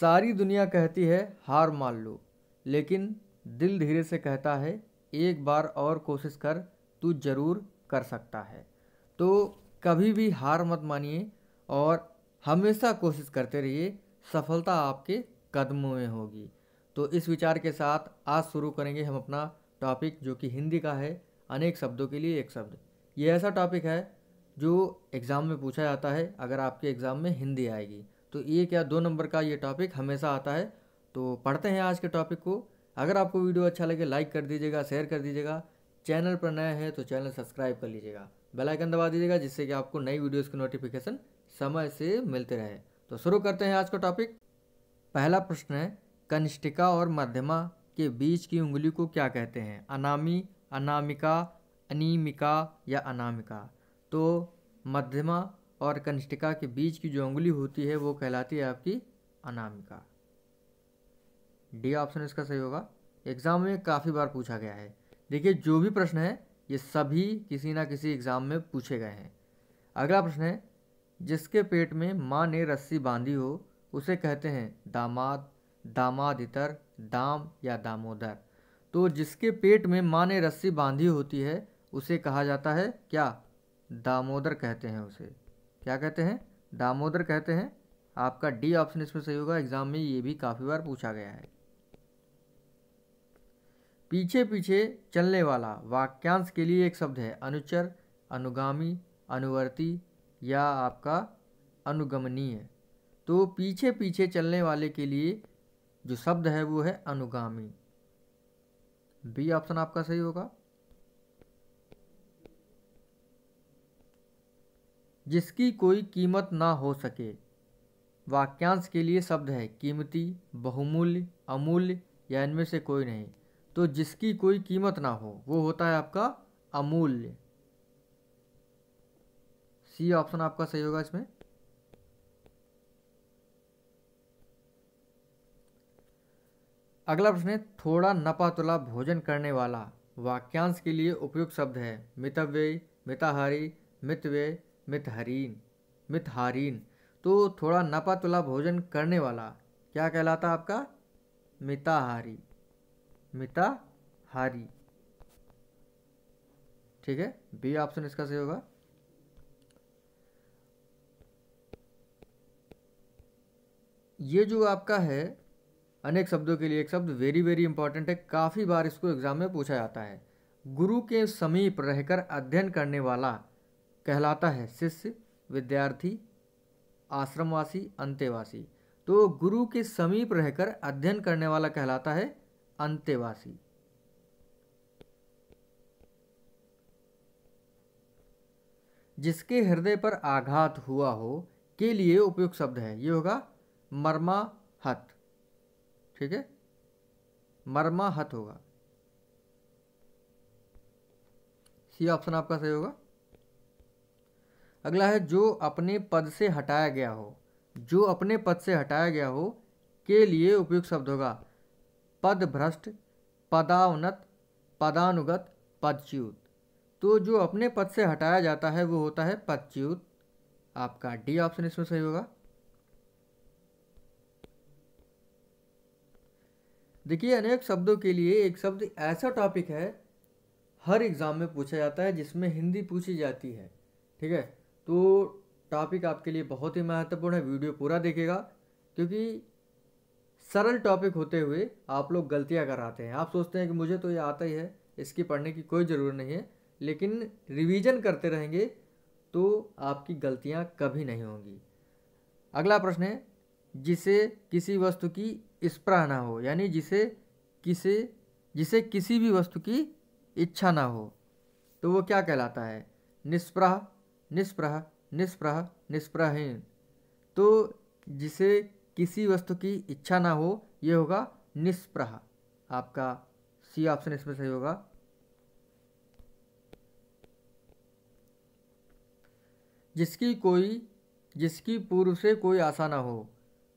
सारी दुनिया कहती है हार मान लो लेकिन दिल धीरे से कहता है एक बार और कोशिश कर तू ज़रूर कर सकता है तो कभी भी हार मत मानिए और हमेशा कोशिश करते रहिए सफलता आपके कदमों में होगी तो इस विचार के साथ आज शुरू करेंगे हम अपना टॉपिक जो कि हिंदी का है अनेक शब्दों के लिए एक शब्द ये ऐसा टॉपिक है जो एग्ज़ाम में पूछा जाता है अगर आपके एग्ज़ाम में हिंदी आएगी तो एक या दो नंबर का ये टॉपिक हमेशा आता है तो पढ़ते हैं आज के टॉपिक को अगर आपको वीडियो अच्छा लगे लाइक कर दीजिएगा शेयर कर दीजिएगा चैनल पर नया है तो चैनल सब्सक्राइब कर लीजिएगा बेल आइकन दबा दीजिएगा जिससे कि आपको नई वीडियोस की नोटिफिकेशन समय से मिलते रहे तो शुरू करते हैं आज का टॉपिक पहला प्रश्न है कनिष्ठिका और मध्यमा के बीच की उंगली को क्या कहते हैं अनामी अनामिका अनिमिका या अनामिका तो मध्यमा और कनिष्ठिका के बीच की जो उंगली होती है वो कहलाती है आपकी अनामिका डी ऑप्शन इसका सही होगा एग्ज़ाम में काफ़ी बार पूछा गया है देखिए जो भी प्रश्न है ये सभी किसी ना किसी एग्ज़ाम में पूछे गए हैं अगला प्रश्न है जिसके पेट में माँ ने रस्सी बांधी हो उसे कहते हैं दामाद दामाद इतर दाम या दामोदर तो जिसके पेट में माँ ने रस्सी बांधी होती है उसे कहा जाता है क्या दामोदर कहते हैं उसे क्या कहते हैं दामोदर कहते हैं आपका डी ऑप्शन इसमें सही होगा एग्जाम में ये भी काफ़ी बार पूछा गया है पीछे पीछे चलने वाला वाक्यांश के लिए एक शब्द है अनुचर अनुगामी अनुवर्ती या आपका अनुगमनीय तो पीछे पीछे चलने वाले के लिए जो शब्द है वो है अनुगामी बी ऑप्शन आपका सही होगा जिसकी कोई कीमत ना हो सके वाक्यांश के लिए शब्द है कीमती बहुमूल्य अमूल्य या इनमें से कोई नहीं तो जिसकी कोई कीमत ना हो वो होता है आपका अमूल्य सी ऑप्शन आपका सही होगा इसमें अगला प्रश्न है थोड़ा नपातुला भोजन करने वाला वाक्यांश के लिए उपयुक्त शब्द है मितव्ययी मिताहारी मितव्यय मिथहरीन मिथहारीन तो थोड़ा नपा तुला भोजन करने वाला क्या कहलाता आपका मिताहारी मिताहारी ठीक है बी ऑप्शन इसका सही होगा ये जो आपका है अनेक शब्दों के लिए एक शब्द वेरी वेरी इंपॉर्टेंट है काफ़ी बार इसको एग्जाम में पूछा जाता है गुरु के समीप रहकर अध्ययन करने वाला कहलाता है शिष्य विद्यार्थी आश्रमवासी अंत्यवासी तो गुरु के समीप रहकर अध्ययन करने वाला कहलाता है अंत्यवासी जिसके हृदय पर आघात हुआ हो के लिए उपयुक्त शब्द है ये होगा मर्माहत ठीक है मर्माहत होगा सी ऑप्शन आपका सही होगा अगला है जो अपने पद से हटाया गया हो जो अपने पद से हटाया गया हो के लिए उपयुक्त शब्द होगा पद भ्रष्ट पदावनत पदानुगत पदच्युत तो जो अपने पद से हटाया जाता है वो होता है पदच्युत आपका डी ऑप्शन इसमें सही होगा देखिए अनेक शब्दों के लिए एक शब्द ऐसा टॉपिक है हर एग्ज़ाम में पूछा जाता है जिसमें हिंदी पूछी जाती है ठीक है तो टॉपिक आपके लिए बहुत ही महत्वपूर्ण है वीडियो पूरा देखेगा क्योंकि सरल टॉपिक होते हुए आप लोग गलतियाँ कराते हैं आप सोचते हैं कि मुझे तो ये आता ही है इसकी पढ़ने की कोई ज़रूरत नहीं है लेकिन रिवीजन करते रहेंगे तो आपकी गलतियाँ कभी नहीं होंगी अगला प्रश्न है जिसे किसी वस्तु की स्प्रा ना हो यानी जिसे किसे जिसे किसी भी वस्तु की इच्छा ना हो तो वो क्या कहलाता है निष्प्रह निष्प्रह निष्प्रह निष्प्रहीन तो जिसे किसी वस्तु की इच्छा ना हो ये होगा निष्प्रह आपका सी ऑप्शन इसमें सही होगा जिसकी कोई जिसकी पूर्व से कोई आशा ना हो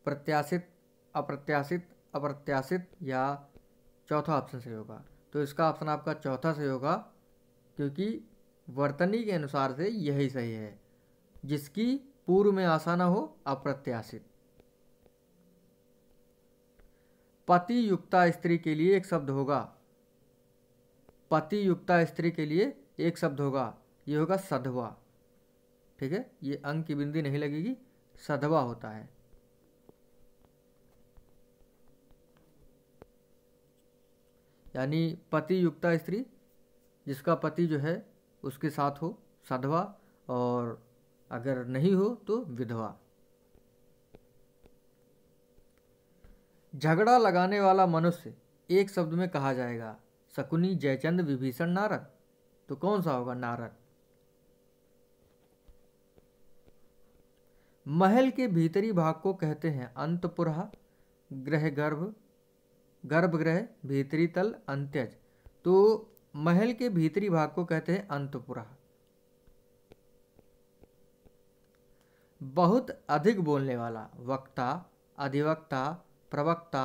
प्रत्याशित अप्रत्याशित अप्रत्याशित या चौथा ऑप्शन सही होगा तो इसका ऑप्शन आपका चौथा सही होगा क्योंकि वर्तनी के अनुसार से यही सही है जिसकी पूर्व में आशा न हो अप्रत्याशित पति युक्ता स्त्री के लिए एक शब्द होगा पति युक्ता स्त्री के लिए एक शब्द होगा ये होगा सधवा ठीक है ये अंग की बिंदी नहीं लगेगी सधवा होता है यानी पति युक्ता स्त्री जिसका पति जो है उसके साथ हो साधवा और अगर नहीं हो तो विधवा झगड़ा लगाने वाला मनुष्य एक शब्द में कहा जाएगा शकुनी जयचंद विभीषण नारद तो कौन सा होगा नारद महल के भीतरी भाग को कहते हैं अंतपुरा ग्रह गर्भ गर्भगृह भीतरी तल अंत्यज तो महल के भीतरी भाग को कहते हैं अंतपुरा बहुत अधिक बोलने वाला वक्ता अधिवक्ता प्रवक्ता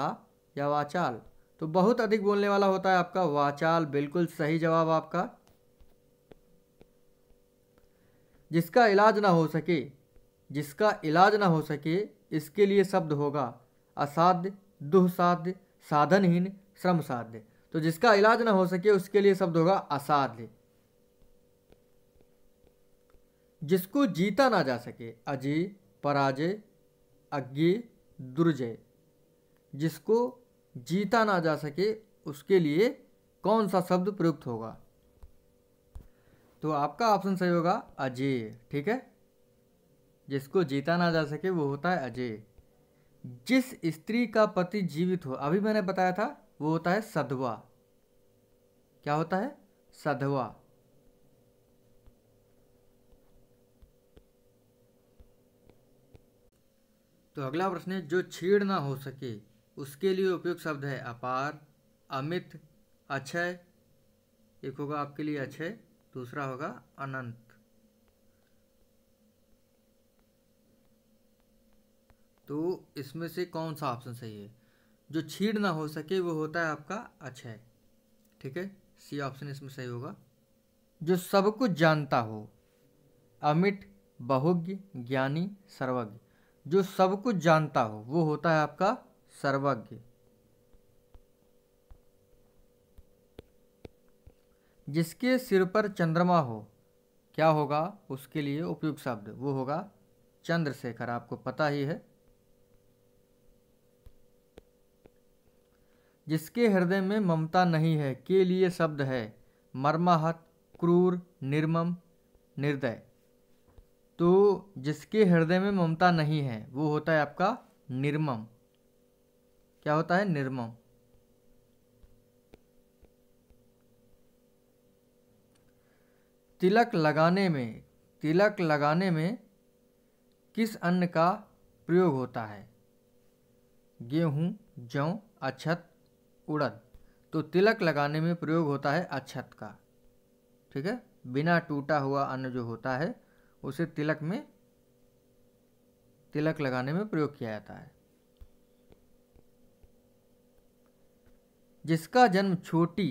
या वाचाल तो बहुत अधिक बोलने वाला होता है आपका वाचाल बिल्कुल सही जवाब आपका जिसका इलाज ना हो सके जिसका इलाज ना हो सके इसके लिए शब्द होगा असाध्य दुहसाध्य साधनहीन श्रम साध्य तो जिसका इलाज ना हो सके उसके लिए शब्द होगा असाध्य जिसको जीता ना जा सके अजय पराजय अज्ञ दुर्जय जिसको जीता ना जा सके उसके लिए कौन सा शब्द प्रयुक्त होगा तो आपका ऑप्शन सही होगा अजय ठीक है जिसको जीता ना जा सके वो होता है अजय जिस स्त्री का पति जीवित हो अभी मैंने बताया था वो होता है सदवा क्या होता है सधवा तो अगला प्रश्न है जो छीड़ ना हो सके उसके लिए उपयुक्त शब्द है अपार अमित अक्षय एक होगा आपके लिए अक्षय दूसरा होगा अनंत तो इसमें से कौन सा ऑप्शन सही है जो छीड़ ना हो सके वो होता है आपका अक्षय ठीक है सी ऑप्शन इसमें सही होगा जो सब कुछ जानता हो अमिट बहुज्ञ ज्ञानी सर्वज्ञ जो सब कुछ जानता हो वो होता है आपका सर्वज्ञ जिसके सिर पर चंद्रमा हो क्या होगा उसके लिए उपयुक्त शब्द वो होगा चंद्रशेखर आपको पता ही है जिसके हृदय में ममता नहीं है के लिए शब्द है मर्माहत क्रूर निर्मम निर्दय तो जिसके हृदय में ममता नहीं है वो होता है आपका निर्मम क्या होता है निर्मम तिलक लगाने में तिलक लगाने में किस अन्न का प्रयोग होता है गेहूँ जौ अक्षत उड़द तो तिलक लगाने में प्रयोग होता है अक्षत का ठीक है बिना टूटा हुआ अन्न जो होता है उसे तिलक में तिलक लगाने में प्रयोग किया जाता है जिसका जन्म छोटी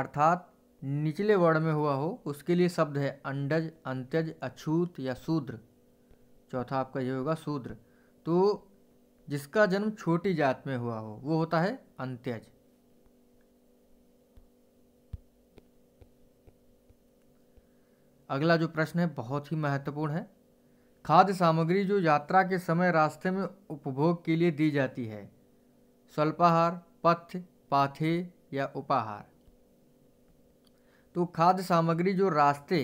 अर्थात निचले वर्ण में हुआ हो उसके लिए शब्द है अंडज अंत्यज अछूत या शूद्र चौथा आपका ये होगा शूद्र तो जिसका जन्म छोटी जात में हुआ हो वो होता है अंत्यज अगला जो प्रश्न है बहुत ही महत्वपूर्ण है खाद्य सामग्री जो यात्रा के समय रास्ते में उपभोग के लिए दी जाती है स्वल्पाहार पथ्य पाथे या उपाहार तो खाद्य सामग्री जो रास्ते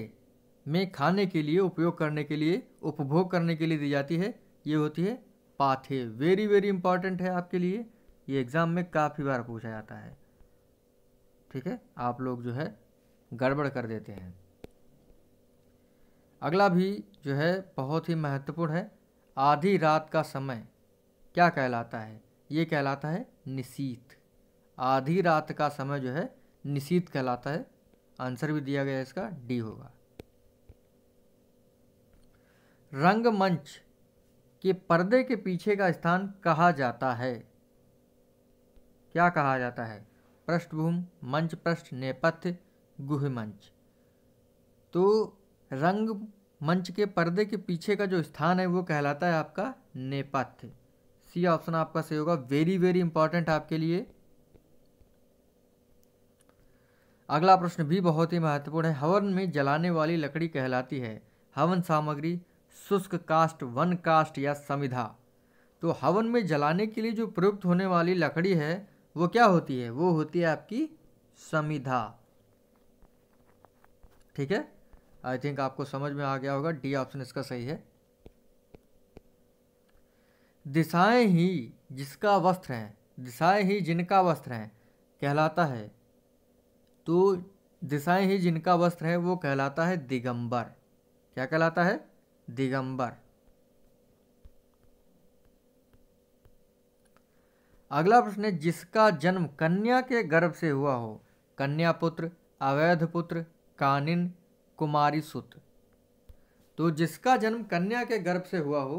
में खाने के लिए उपयोग करने के लिए उपभोग करने के लिए दी जाती है ये होती है पाथे वेरी वेरी इंपॉर्टेंट है आपके लिए ये एग्ज़ाम में काफ़ी बार पूछा जाता है ठीक है आप लोग जो है गड़बड़ कर देते हैं अगला भी जो है बहुत ही महत्वपूर्ण है आधी रात का समय क्या कहलाता है ये कहलाता है निशीत आधी रात का समय जो है निशीत कहलाता है आंसर भी दिया गया इसका डी होगा रंगमंच के पर्दे के पीछे का स्थान कहा जाता है क्या कहा जाता है पृष्ठभूमि मंच पृष्ठ नेपथ्य गुह मंच तो रंग मंच के पर्दे के पीछे का जो स्थान है वो कहलाता है आपका नेपथ्य सी ऑप्शन आपका सही होगा वेरी वेरी इंपॉर्टेंट आपके लिए अगला प्रश्न भी बहुत ही महत्वपूर्ण है हवन में जलाने वाली लकड़ी कहलाती है हवन सामग्री शुष्क कास्ट वन कास्ट या समिधा तो हवन में जलाने के लिए जो प्रयुक्त होने वाली लकड़ी है वो क्या होती है वो होती है आपकी समिधा ठीक है आई थिंक आपको समझ में आ गया होगा डी ऑप्शन इसका सही है दिशाएं ही जिसका वस्त्र है दिशाएं ही जिनका वस्त्र है कहलाता है तो दिशाएं ही जिनका वस्त्र है वो कहलाता है दिगंबर क्या कहलाता है दिगंबर अगला प्रश्न है जिसका जन्म कन्या के गर्भ से हुआ हो कन्या पुत्र अवैध पुत्र कानिन कुमारी सुत तो जिसका जन्म कन्या के गर्भ से हुआ हो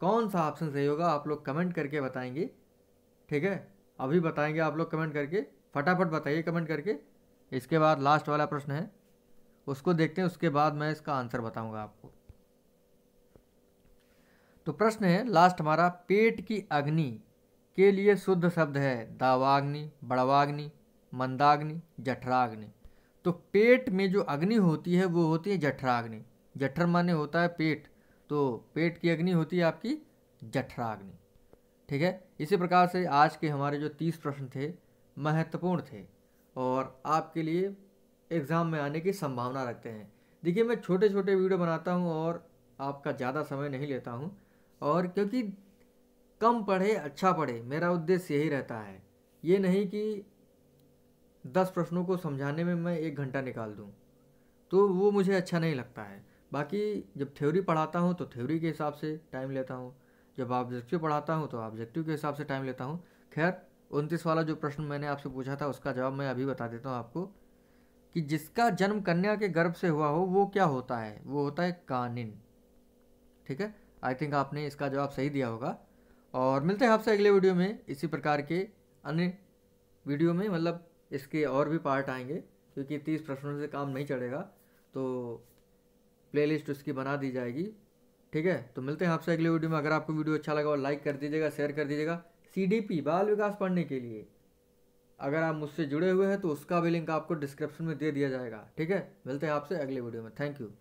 कौन सा ऑप्शन सही होगा आप लोग कमेंट करके बताएंगे ठीक है अभी बताएंगे आप लोग कमेंट करके फटाफट बताइए कमेंट करके इसके बाद लास्ट वाला प्रश्न है उसको देखते हैं उसके बाद मैं इसका आंसर बताऊंगा आपको तो प्रश्न है लास्ट हमारा पेट की अग्नि के लिए शुद्ध शब्द है दावाग्नि बड़वाग्नि मंदाग्नि जठराग्नि तो पेट में जो अग्नि होती है वो होती है जठराग्नि जठर माने होता है पेट तो पेट की अग्नि होती है आपकी जठराग्नि ठीक है इसी प्रकार से आज के हमारे जो तीस प्रश्न थे महत्वपूर्ण थे और आपके लिए एग्ज़ाम में आने की संभावना रखते हैं देखिए मैं छोटे छोटे वीडियो बनाता हूँ और आपका ज़्यादा समय नहीं लेता हूँ और क्योंकि कम पढ़े अच्छा पढ़े मेरा उद्देश्य यही रहता है ये नहीं कि दस प्रश्नों को समझाने में मैं एक घंटा निकाल दूँ तो वो मुझे अच्छा नहीं लगता है बाकी जब थ्योरी पढ़ाता हूँ तो थ्योरी के हिसाब से टाइम लेता हूँ जब ऑब्जेक्टिव पढ़ाता हूँ तो ऑब्जेक्टिव के हिसाब से टाइम लेता हूँ खैर उनतीस वाला जो प्रश्न मैंने आपसे पूछा था उसका जवाब मैं अभी बता देता हूँ आपको कि जिसका जन्म कन्या के गर्भ से हुआ हो वो क्या होता है वो होता है कानिन ठीक है आई थिंक आपने इसका जवाब सही दिया होगा और मिलते हैं आपसे अगले वीडियो में इसी प्रकार के अन्य वीडियो में मतलब इसके और भी पार्ट आएंगे क्योंकि तीस प्रश्नों से काम नहीं चलेगा तो प्लेलिस्ट उसकी बना दी जाएगी ठीक है तो मिलते हैं आपसे अगले वीडियो में अगर आपको वीडियो अच्छा लगा और लाइक कर दीजिएगा शेयर कर दीजिएगा सी बाल विकास पढ़ने के लिए अगर आप मुझसे जुड़े हुए हैं तो उसका भी लिंक आपको डिस्क्रिप्शन में दे दिया जाएगा ठीक है मिलते हैं आपसे अगले वीडियो में थैंक यू